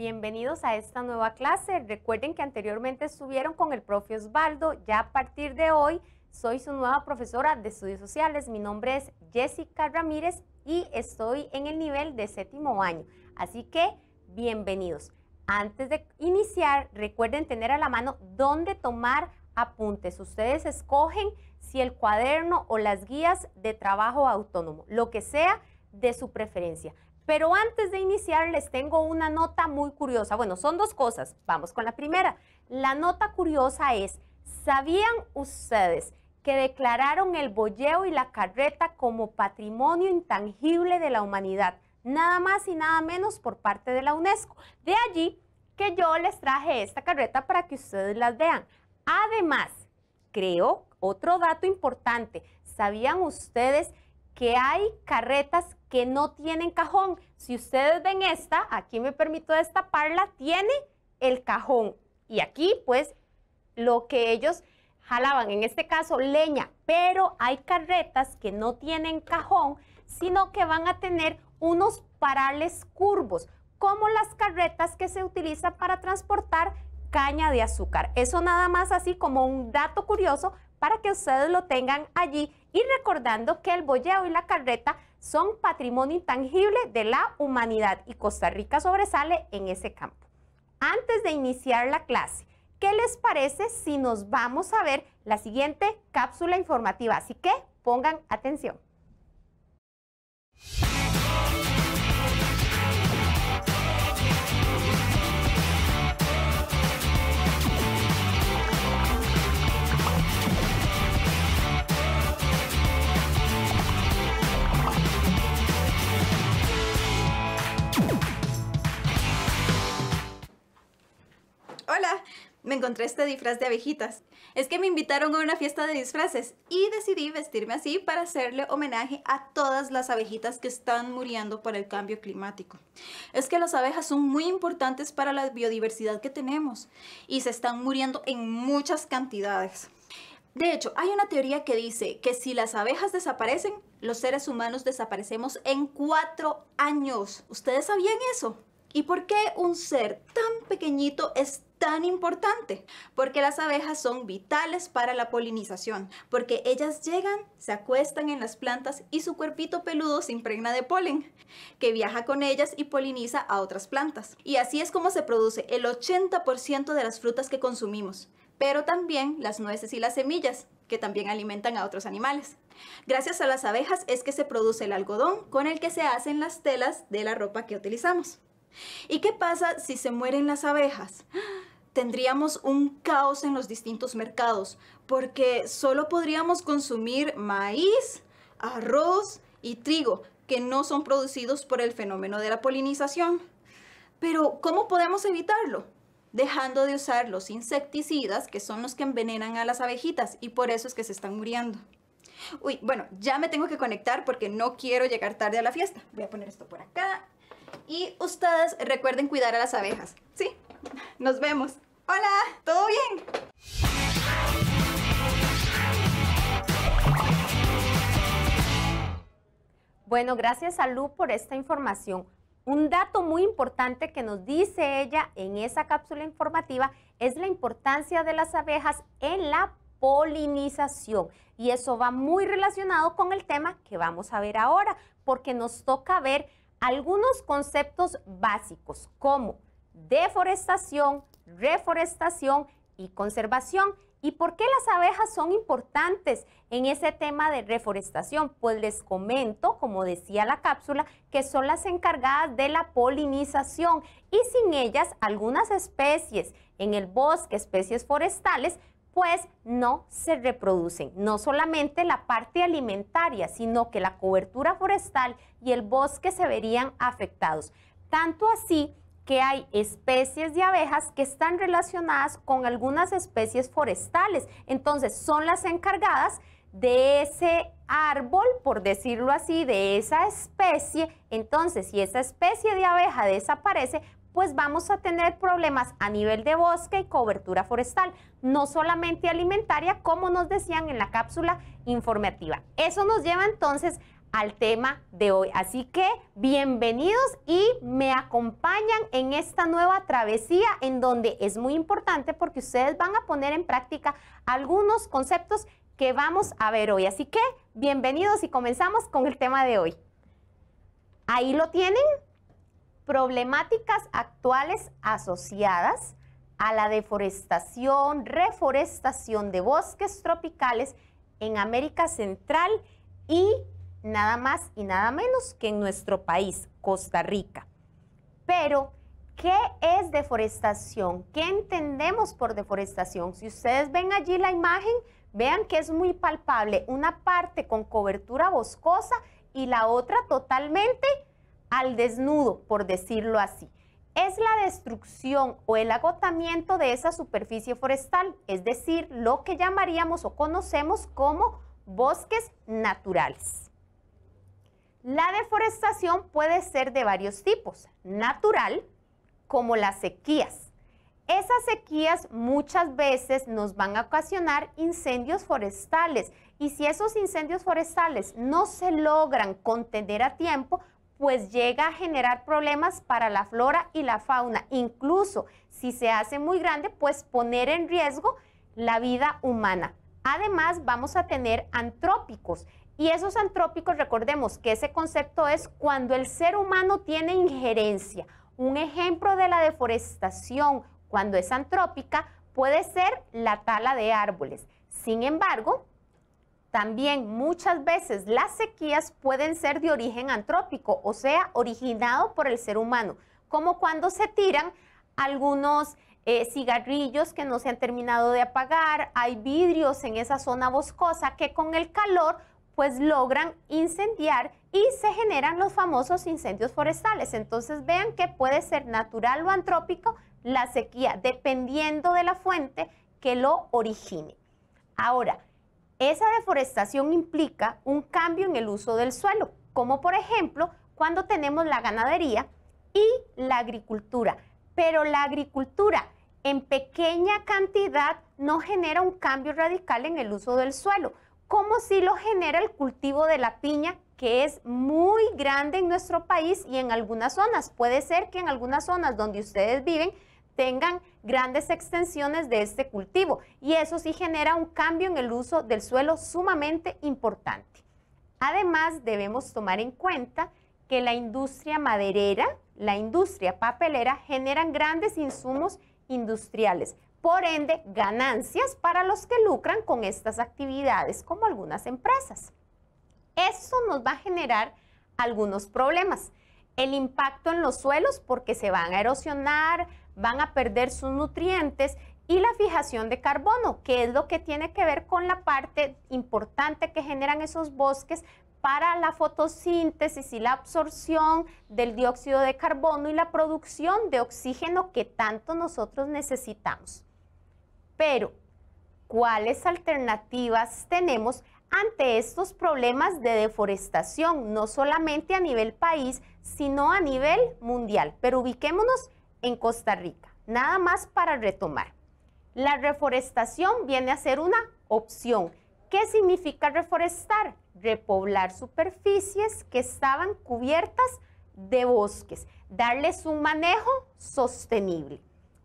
bienvenidos a esta nueva clase. Recuerden que anteriormente estuvieron con el profe Osvaldo, ya a partir de hoy soy su nueva profesora de estudios sociales. Mi nombre es Jessica Ramírez y estoy en el nivel de séptimo año. Así que bienvenidos. Antes de iniciar, recuerden tener a la mano dónde tomar apuntes. Ustedes escogen si el cuaderno o las guías de trabajo autónomo, lo que sea de su preferencia. Pero antes de iniciar les tengo una nota muy curiosa. Bueno, son dos cosas. Vamos con la primera. La nota curiosa es, ¿sabían ustedes que declararon el bolleo y la carreta como patrimonio intangible de la humanidad? Nada más y nada menos por parte de la UNESCO. De allí que yo les traje esta carreta para que ustedes la vean. Además, creo, otro dato importante, ¿sabían ustedes que hay carretas que no tienen cajón. Si ustedes ven esta, aquí me permito destaparla, tiene el cajón. Y aquí, pues, lo que ellos jalaban, en este caso, leña. Pero hay carretas que no tienen cajón, sino que van a tener unos parales curvos, como las carretas que se utilizan para transportar caña de azúcar. Eso nada más así como un dato curioso para que ustedes lo tengan allí y recordando que el bolleo y la carreta son patrimonio intangible de la humanidad y Costa Rica sobresale en ese campo. Antes de iniciar la clase, ¿qué les parece si nos vamos a ver la siguiente cápsula informativa? Así que pongan atención. hola, me encontré este disfraz de abejitas. Es que me invitaron a una fiesta de disfraces y decidí vestirme así para hacerle homenaje a todas las abejitas que están muriendo por el cambio climático. Es que las abejas son muy importantes para la biodiversidad que tenemos y se están muriendo en muchas cantidades. De hecho, hay una teoría que dice que si las abejas desaparecen, los seres humanos desaparecemos en cuatro años. ¿Ustedes sabían eso? ¿Y por qué un ser tan pequeñito es tan importante? Porque las abejas son vitales para la polinización, porque ellas llegan, se acuestan en las plantas y su cuerpito peludo se impregna de polen, que viaja con ellas y poliniza a otras plantas. Y así es como se produce el 80% de las frutas que consumimos, pero también las nueces y las semillas, que también alimentan a otros animales. Gracias a las abejas es que se produce el algodón con el que se hacen las telas de la ropa que utilizamos. ¿Y qué pasa si se mueren las abejas? tendríamos un caos en los distintos mercados, porque solo podríamos consumir maíz, arroz y trigo, que no son producidos por el fenómeno de la polinización. Pero, ¿cómo podemos evitarlo? Dejando de usar los insecticidas, que son los que envenenan a las abejitas, y por eso es que se están muriendo. Uy, bueno, ya me tengo que conectar porque no quiero llegar tarde a la fiesta. Voy a poner esto por acá. Y ustedes recuerden cuidar a las abejas, ¿sí? Nos vemos. Hola, ¿todo bien? Bueno, gracias a Lu por esta información. Un dato muy importante que nos dice ella en esa cápsula informativa es la importancia de las abejas en la polinización. Y eso va muy relacionado con el tema que vamos a ver ahora, porque nos toca ver algunos conceptos básicos como deforestación, reforestación y conservación. ¿Y por qué las abejas son importantes en ese tema de reforestación? Pues les comento, como decía la cápsula, que son las encargadas de la polinización y sin ellas algunas especies en el bosque, especies forestales, pues no se reproducen. No solamente la parte alimentaria, sino que la cobertura forestal y el bosque se verían afectados. Tanto así que hay especies de abejas que están relacionadas con algunas especies forestales. Entonces, son las encargadas de ese árbol, por decirlo así, de esa especie. Entonces, si esa especie de abeja desaparece, pues vamos a tener problemas a nivel de bosque y cobertura forestal, no solamente alimentaria, como nos decían en la cápsula informativa. Eso nos lleva entonces al tema de hoy. Así que bienvenidos y me acompañan en esta nueva travesía en donde es muy importante porque ustedes van a poner en práctica algunos conceptos que vamos a ver hoy. Así que bienvenidos y comenzamos con el tema de hoy. Ahí lo tienen, problemáticas actuales asociadas a la deforestación, reforestación de bosques tropicales en América Central y nada más y nada menos que en nuestro país, Costa Rica. Pero, ¿qué es deforestación? ¿Qué entendemos por deforestación? Si ustedes ven allí la imagen, vean que es muy palpable, una parte con cobertura boscosa y la otra totalmente al desnudo, por decirlo así. Es la destrucción o el agotamiento de esa superficie forestal, es decir, lo que llamaríamos o conocemos como bosques naturales. La deforestación puede ser de varios tipos, natural como las sequías. Esas sequías muchas veces nos van a ocasionar incendios forestales y si esos incendios forestales no se logran contener a tiempo, pues llega a generar problemas para la flora y la fauna. Incluso si se hace muy grande, pues poner en riesgo la vida humana. Además, vamos a tener antrópicos. Y esos antrópicos, recordemos que ese concepto es cuando el ser humano tiene injerencia. Un ejemplo de la deforestación cuando es antrópica puede ser la tala de árboles. Sin embargo, también muchas veces las sequías pueden ser de origen antrópico, o sea, originado por el ser humano, como cuando se tiran algunos eh, cigarrillos que no se han terminado de apagar, hay vidrios en esa zona boscosa que con el calor pues logran incendiar y se generan los famosos incendios forestales. Entonces vean que puede ser natural o antrópico la sequía, dependiendo de la fuente que lo origine. Ahora, esa deforestación implica un cambio en el uso del suelo, como por ejemplo cuando tenemos la ganadería y la agricultura. Pero la agricultura en pequeña cantidad no genera un cambio radical en el uso del suelo, Cómo si lo genera el cultivo de la piña, que es muy grande en nuestro país y en algunas zonas. Puede ser que en algunas zonas donde ustedes viven tengan grandes extensiones de este cultivo y eso sí genera un cambio en el uso del suelo sumamente importante. Además, debemos tomar en cuenta que la industria maderera, la industria papelera generan grandes insumos industriales, por ende, ganancias para los que lucran con estas actividades, como algunas empresas. Eso nos va a generar algunos problemas. El impacto en los suelos porque se van a erosionar, van a perder sus nutrientes y la fijación de carbono, que es lo que tiene que ver con la parte importante que generan esos bosques para la fotosíntesis y la absorción del dióxido de carbono y la producción de oxígeno que tanto nosotros necesitamos. Pero, ¿cuáles alternativas tenemos ante estos problemas de deforestación, no solamente a nivel país, sino a nivel mundial? Pero ubiquémonos en Costa Rica, nada más para retomar. La reforestación viene a ser una opción. ¿Qué significa reforestar? Repoblar superficies que estaban cubiertas de bosques, darles un manejo sostenible.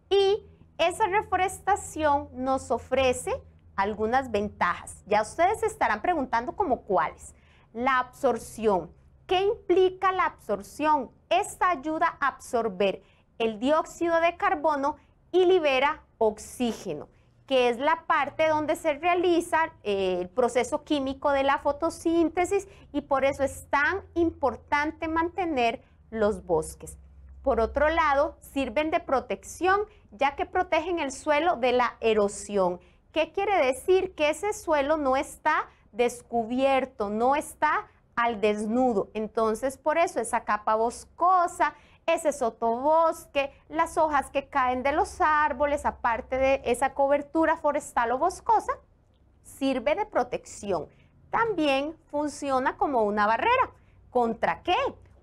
Y esa reforestación nos ofrece algunas ventajas. Ya ustedes se estarán preguntando como cuáles. La absorción. ¿Qué implica la absorción? Esta ayuda a absorber el dióxido de carbono y libera oxígeno, que es la parte donde se realiza eh, el proceso químico de la fotosíntesis y por eso es tan importante mantener los bosques. Por otro lado, sirven de protección ya que protegen el suelo de la erosión. ¿Qué quiere decir? Que ese suelo no está descubierto, no está al desnudo. Entonces, por eso esa capa boscosa, ese sotobosque, las hojas que caen de los árboles, aparte de esa cobertura forestal o boscosa, sirve de protección. También funciona como una barrera. ¿Contra qué?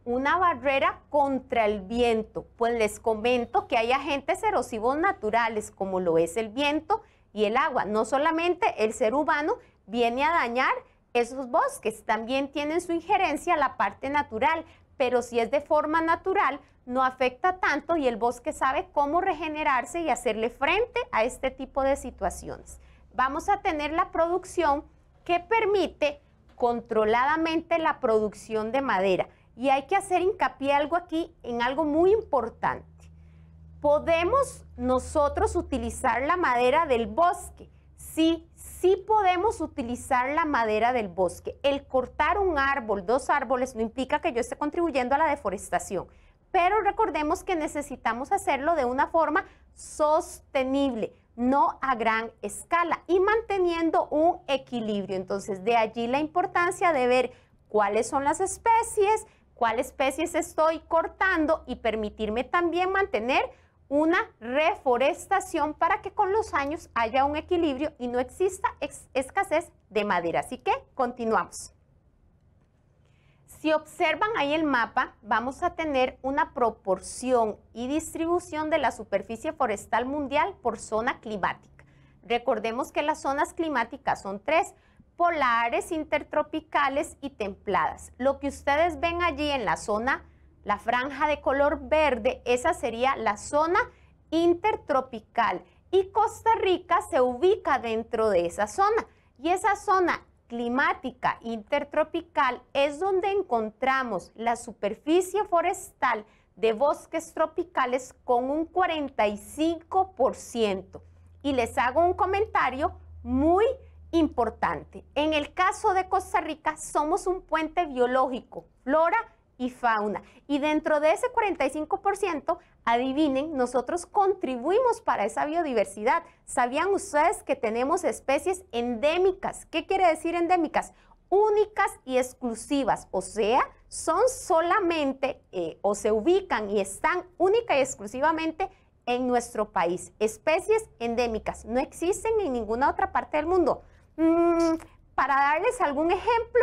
una barrera contra el viento. Pues les comento que hay agentes erosivos naturales como lo es el viento y el agua. No solamente el ser humano viene a dañar esos bosques, también tienen su injerencia la parte natural, pero si es de forma natural no afecta tanto y el bosque sabe cómo regenerarse y hacerle frente a este tipo de situaciones. Vamos a tener la producción que permite controladamente la producción de madera. Y hay que hacer hincapié algo aquí, en algo muy importante. ¿Podemos nosotros utilizar la madera del bosque? Sí, sí podemos utilizar la madera del bosque. El cortar un árbol, dos árboles, no implica que yo esté contribuyendo a la deforestación. Pero recordemos que necesitamos hacerlo de una forma sostenible, no a gran escala y manteniendo un equilibrio. Entonces, de allí la importancia de ver cuáles son las especies, cuál especies estoy cortando y permitirme también mantener una reforestación para que con los años haya un equilibrio y no exista escasez de madera. Así que continuamos. Si observan ahí el mapa, vamos a tener una proporción y distribución de la superficie forestal mundial por zona climática. Recordemos que las zonas climáticas son tres, polares, intertropicales y templadas. Lo que ustedes ven allí en la zona, la franja de color verde, esa sería la zona intertropical. Y Costa Rica se ubica dentro de esa zona. Y esa zona climática intertropical es donde encontramos la superficie forestal de bosques tropicales con un 45%. Y les hago un comentario muy importante. En el caso de Costa Rica, somos un puente biológico, flora y fauna. Y dentro de ese 45%, adivinen, nosotros contribuimos para esa biodiversidad. ¿Sabían ustedes que tenemos especies endémicas? ¿Qué quiere decir endémicas? Únicas y exclusivas, o sea, son solamente eh, o se ubican y están única y exclusivamente en nuestro país. Especies endémicas no existen en ninguna otra parte del mundo. Mm, para darles algún ejemplo,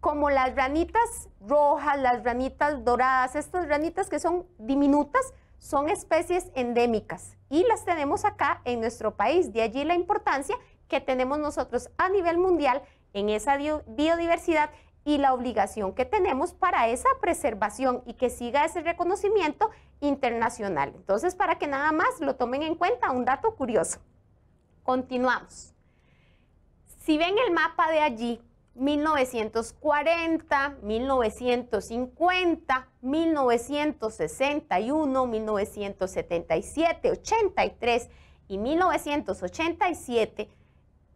como las ranitas rojas, las ranitas doradas, estas ranitas que son diminutas, son especies endémicas y las tenemos acá en nuestro país. De allí la importancia que tenemos nosotros a nivel mundial en esa biodiversidad y la obligación que tenemos para esa preservación y que siga ese reconocimiento internacional. Entonces, para que nada más lo tomen en cuenta, un dato curioso. Continuamos. Si ven el mapa de allí, 1940, 1950, 1961, 1977, 83 y 1987,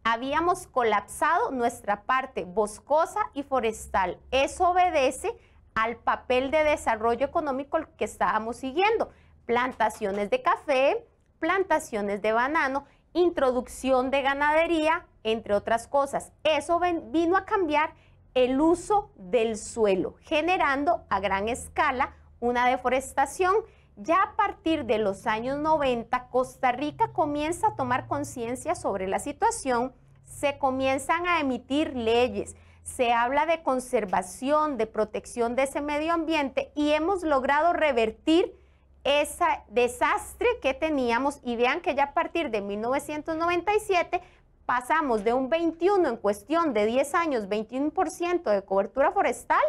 habíamos colapsado nuestra parte boscosa y forestal. Eso obedece al papel de desarrollo económico que estábamos siguiendo. Plantaciones de café, plantaciones de banano, introducción de ganadería, entre otras cosas. Eso vino a cambiar el uso del suelo, generando a gran escala una deforestación. Ya a partir de los años 90, Costa Rica comienza a tomar conciencia sobre la situación, se comienzan a emitir leyes, se habla de conservación, de protección de ese medio ambiente y hemos logrado revertir ese desastre que teníamos y vean que ya a partir de 1997 pasamos de un 21 en cuestión de 10 años, 21% de cobertura forestal,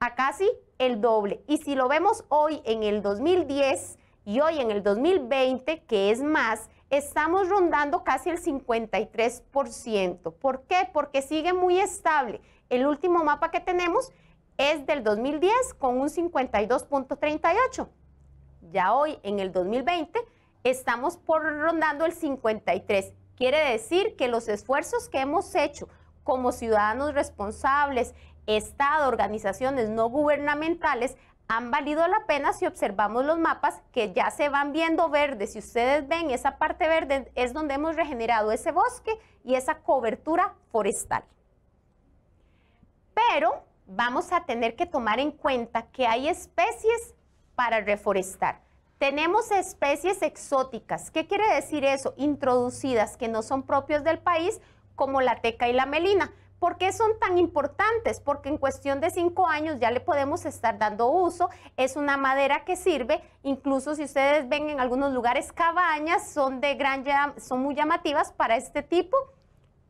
a casi el doble. Y si lo vemos hoy en el 2010 y hoy en el 2020, que es más, estamos rondando casi el 53%. ¿Por qué? Porque sigue muy estable. El último mapa que tenemos es del 2010 con un 52.38. Ya hoy en el 2020 estamos por rondando el 53 Quiere decir que los esfuerzos que hemos hecho como ciudadanos responsables, Estado, organizaciones no gubernamentales, han valido la pena si observamos los mapas que ya se van viendo verdes. Si ustedes ven esa parte verde es donde hemos regenerado ese bosque y esa cobertura forestal. Pero vamos a tener que tomar en cuenta que hay especies para reforestar. Tenemos especies exóticas. ¿Qué quiere decir eso? Introducidas que no son propias del país, como la teca y la melina. ¿Por qué son tan importantes? Porque en cuestión de cinco años ya le podemos estar dando uso. Es una madera que sirve, incluso si ustedes ven en algunos lugares cabañas, son, de gran, son muy llamativas para este tipo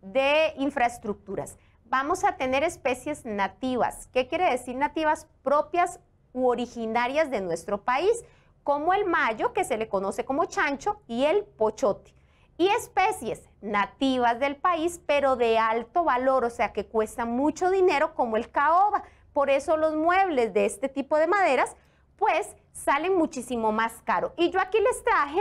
de infraestructuras. Vamos a tener especies nativas. ¿Qué quiere decir nativas propias u originarias de nuestro país? como el mayo, que se le conoce como chancho, y el pochote. Y especies nativas del país, pero de alto valor, o sea que cuesta mucho dinero, como el caoba. Por eso los muebles de este tipo de maderas, pues salen muchísimo más caro. Y yo aquí les traje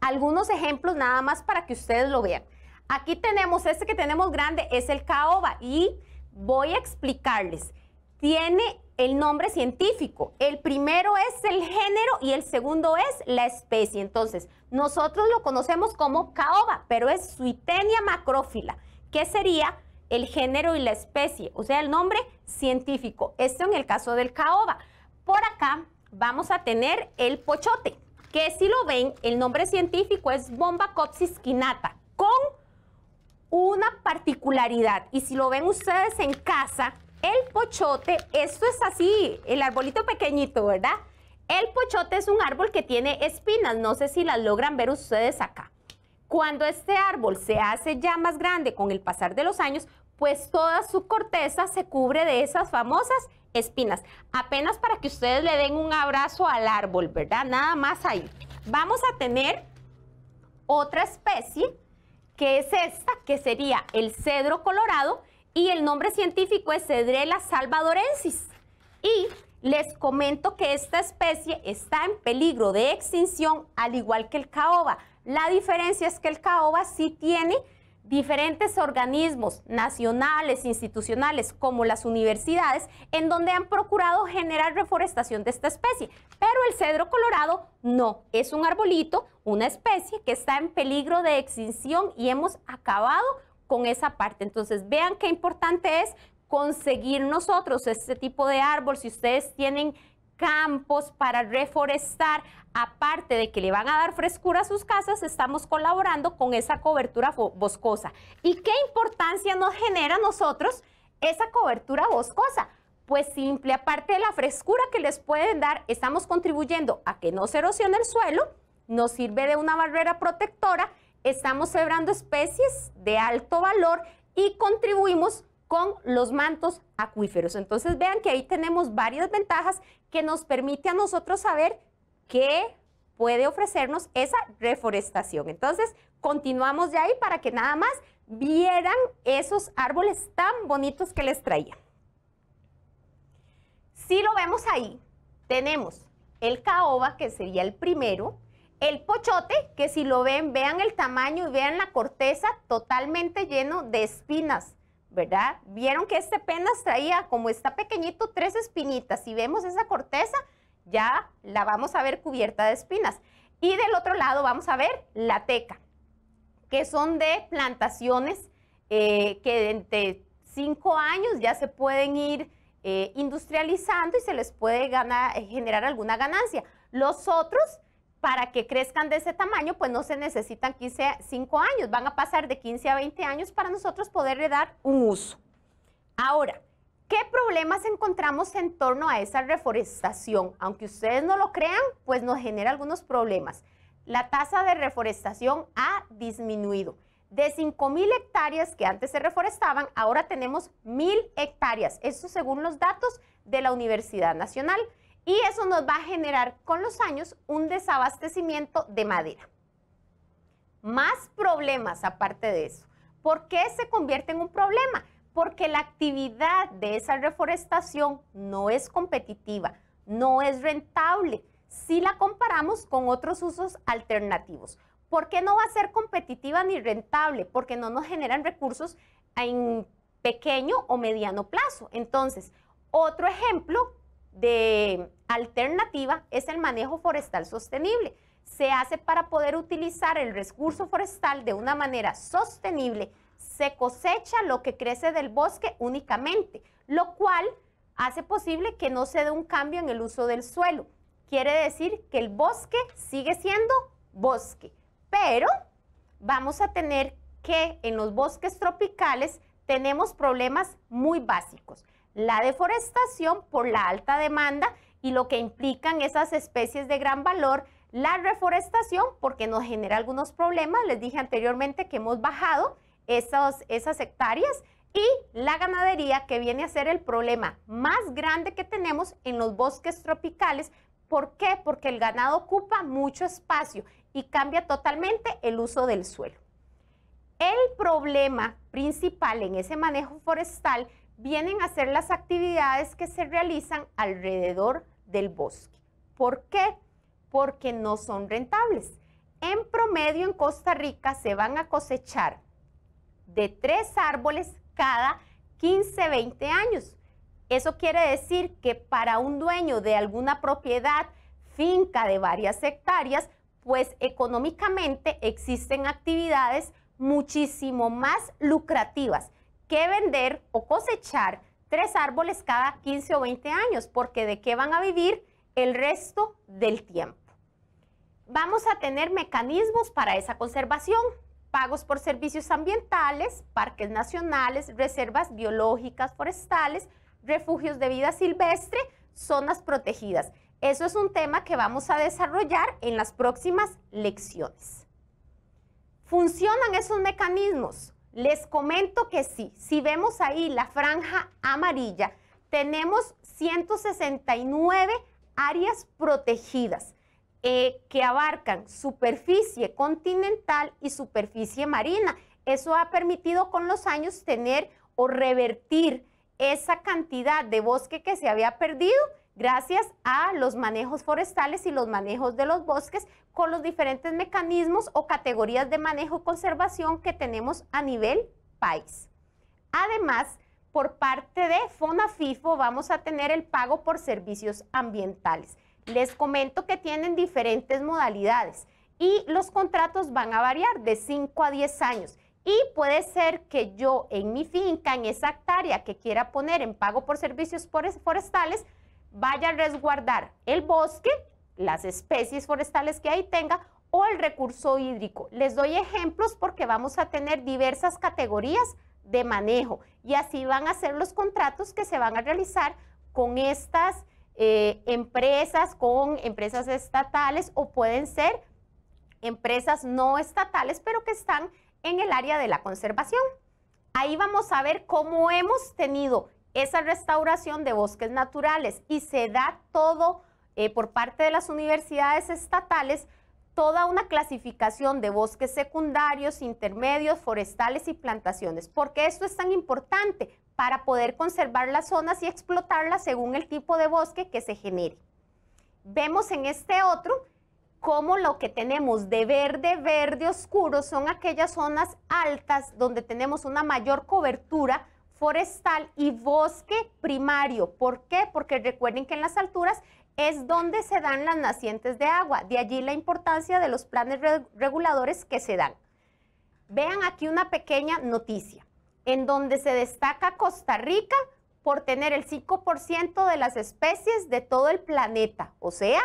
algunos ejemplos nada más para que ustedes lo vean. Aquí tenemos, este que tenemos grande es el caoba y voy a explicarles. Tiene el nombre científico. El primero es el género y el segundo es la especie. Entonces, nosotros lo conocemos como caoba, pero es Suitenia macrófila, que sería el género y la especie, o sea, el nombre científico. Esto en el caso del caoba. Por acá vamos a tener el pochote, que si lo ven, el nombre científico es Bomba copsis quinata, con una particularidad. Y si lo ven ustedes en casa, el pochote, esto es así, el arbolito pequeñito, ¿verdad? El pochote es un árbol que tiene espinas, no sé si las logran ver ustedes acá. Cuando este árbol se hace ya más grande con el pasar de los años, pues toda su corteza se cubre de esas famosas espinas. Apenas para que ustedes le den un abrazo al árbol, ¿verdad? Nada más ahí. Vamos a tener otra especie, que es esta, que sería el cedro colorado, y el nombre científico es Cedrela salvadorensis. Y les comento que esta especie está en peligro de extinción, al igual que el caoba. La diferencia es que el caoba sí tiene diferentes organismos nacionales, institucionales, como las universidades, en donde han procurado generar reforestación de esta especie. Pero el cedro colorado no, es un arbolito, una especie que está en peligro de extinción y hemos acabado con esa parte. Entonces, vean qué importante es conseguir nosotros este tipo de árbol. Si ustedes tienen campos para reforestar, aparte de que le van a dar frescura a sus casas, estamos colaborando con esa cobertura boscosa. ¿Y qué importancia nos genera a nosotros esa cobertura boscosa? Pues simple, aparte de la frescura que les pueden dar, estamos contribuyendo a que no se erosione el suelo, nos sirve de una barrera protectora estamos sembrando especies de alto valor y contribuimos con los mantos acuíferos. Entonces vean que ahí tenemos varias ventajas que nos permite a nosotros saber qué puede ofrecernos esa reforestación. Entonces continuamos de ahí para que nada más vieran esos árboles tan bonitos que les traía. Si lo vemos ahí, tenemos el caoba, que sería el primero, el pochote, que si lo ven, vean el tamaño y vean la corteza totalmente lleno de espinas, ¿verdad? Vieron que este penas traía, como está pequeñito, tres espinitas. Si vemos esa corteza, ya la vamos a ver cubierta de espinas. Y del otro lado vamos a ver la teca, que son de plantaciones eh, que entre cinco años ya se pueden ir eh, industrializando y se les puede ganar, eh, generar alguna ganancia. Los otros para que crezcan de ese tamaño, pues no se necesitan 15, 5 años, van a pasar de 15 a 20 años para nosotros poderle dar un uso. Ahora, ¿qué problemas encontramos en torno a esa reforestación? Aunque ustedes no lo crean, pues nos genera algunos problemas. La tasa de reforestación ha disminuido. De 5.000 hectáreas que antes se reforestaban, ahora tenemos 1.000 hectáreas. Eso según los datos de la Universidad Nacional y eso nos va a generar con los años un desabastecimiento de madera. Más problemas aparte de eso. ¿Por qué se convierte en un problema? Porque la actividad de esa reforestación no es competitiva, no es rentable si la comparamos con otros usos alternativos. ¿Por qué no va a ser competitiva ni rentable? Porque no nos generan recursos en pequeño o mediano plazo. Entonces, otro ejemplo de alternativa es el manejo forestal sostenible. Se hace para poder utilizar el recurso forestal de una manera sostenible. Se cosecha lo que crece del bosque únicamente, lo cual hace posible que no se dé un cambio en el uso del suelo. Quiere decir que el bosque sigue siendo bosque, pero vamos a tener que en los bosques tropicales tenemos problemas muy básicos la deforestación por la alta demanda y lo que implican esas especies de gran valor, la reforestación porque nos genera algunos problemas, les dije anteriormente que hemos bajado esas, hectáreas y la ganadería que viene a ser el problema más grande que tenemos en los bosques tropicales. ¿Por qué? Porque el ganado ocupa mucho espacio y cambia totalmente el uso del suelo. El problema principal en ese manejo forestal vienen a ser las actividades que se realizan alrededor del bosque. ¿Por qué? Porque no son rentables. En promedio en Costa Rica se van a cosechar de tres árboles cada 15, 20 años. Eso quiere decir que para un dueño de alguna propiedad, finca de varias hectáreas, pues económicamente existen actividades muchísimo más lucrativas que vender o cosechar tres árboles cada 15 o 20 años, porque de qué van a vivir el resto del tiempo. Vamos a tener mecanismos para esa conservación, pagos por servicios ambientales, parques nacionales, reservas biológicas, forestales, refugios de vida silvestre, zonas protegidas. Eso es un tema que vamos a desarrollar en las próximas lecciones. ¿Funcionan esos mecanismos? Les comento que sí, si vemos ahí la franja amarilla, tenemos 169 áreas protegidas eh, que abarcan superficie continental y superficie marina. Eso ha permitido con los años tener o revertir esa cantidad de bosque que se había perdido gracias a los manejos forestales y los manejos de los bosques con los diferentes mecanismos o categorías de manejo y conservación que tenemos a nivel país. Además, por parte de FONAFIFO vamos a tener el pago por servicios ambientales. Les comento que tienen diferentes modalidades y los contratos van a variar de 5 a 10 años. Y puede ser que yo en mi finca, en esa hectárea que quiera poner en pago por servicios forestales, vaya a resguardar el bosque, las especies forestales que ahí tenga o el recurso hídrico. Les doy ejemplos porque vamos a tener diversas categorías de manejo y así van a ser los contratos que se van a realizar con estas eh, empresas, con empresas estatales o pueden ser empresas no estatales, pero que están en el área de la conservación. Ahí vamos a ver cómo hemos tenido esa restauración de bosques naturales y se da todo eh, por parte de las universidades estatales toda una clasificación de bosques secundarios, intermedios, forestales y plantaciones. porque esto es tan importante? Para poder conservar las zonas y explotarlas según el tipo de bosque que se genere. Vemos en este otro cómo lo que tenemos de verde, verde oscuro son aquellas zonas altas donde tenemos una mayor cobertura forestal y bosque primario. ¿Por qué? Porque recuerden que en las alturas es donde se dan las nacientes de agua. De allí la importancia de los planes reguladores que se dan. Vean aquí una pequeña noticia, en donde se destaca Costa Rica por tener el 5% de las especies de todo el planeta. O sea,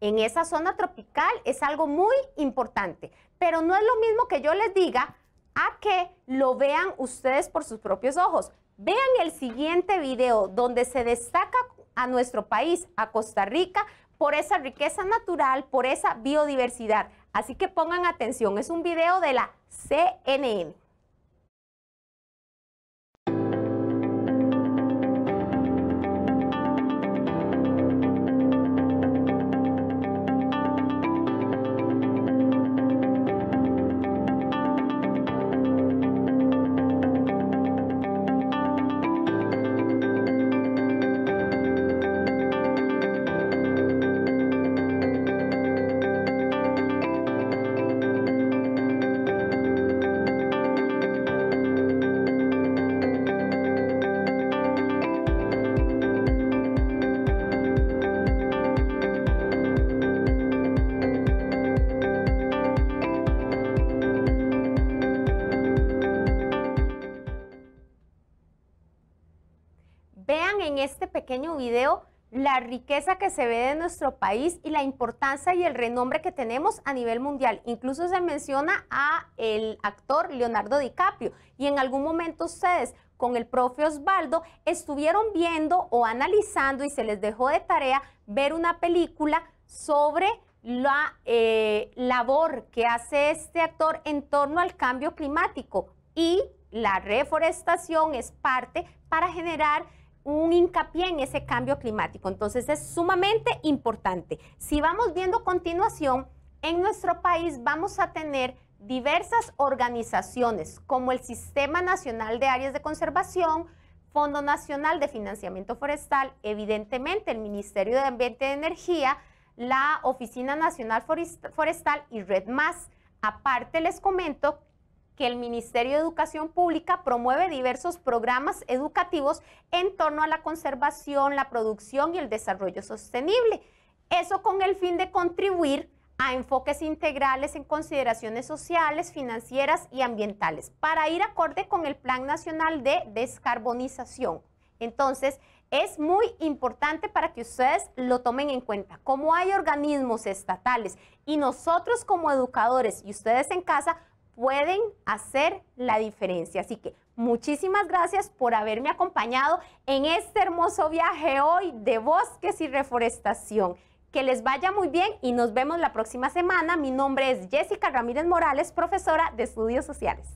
en esa zona tropical es algo muy importante. Pero no es lo mismo que yo les diga a que lo vean ustedes por sus propios ojos. Vean el siguiente video donde se destaca a nuestro país, a Costa Rica, por esa riqueza natural, por esa biodiversidad. Así que pongan atención, es un video de la CNN. vídeo video la riqueza que se ve de nuestro país y la importancia y el renombre que tenemos a nivel mundial. Incluso se menciona a el actor Leonardo DiCaprio y en algún momento ustedes con el profe Osvaldo estuvieron viendo o analizando y se les dejó de tarea ver una película sobre la eh, labor que hace este actor en torno al cambio climático y la reforestación es parte para generar un hincapié en ese cambio climático. Entonces es sumamente importante. Si vamos viendo continuación, en nuestro país vamos a tener diversas organizaciones como el Sistema Nacional de Áreas de Conservación, Fondo Nacional de Financiamiento Forestal, evidentemente el Ministerio de Ambiente y Energía, la Oficina Nacional Forestal y Red Más. Aparte les comento que el Ministerio de Educación Pública promueve diversos programas educativos en torno a la conservación, la producción y el desarrollo sostenible. Eso con el fin de contribuir a enfoques integrales en consideraciones sociales, financieras y ambientales, para ir acorde con el Plan Nacional de Descarbonización. Entonces, es muy importante para que ustedes lo tomen en cuenta. Como hay organismos estatales y nosotros como educadores y ustedes en casa, pueden hacer la diferencia. Así que muchísimas gracias por haberme acompañado en este hermoso viaje hoy de bosques y reforestación. Que les vaya muy bien y nos vemos la próxima semana. Mi nombre es Jessica Ramírez Morales, profesora de Estudios Sociales.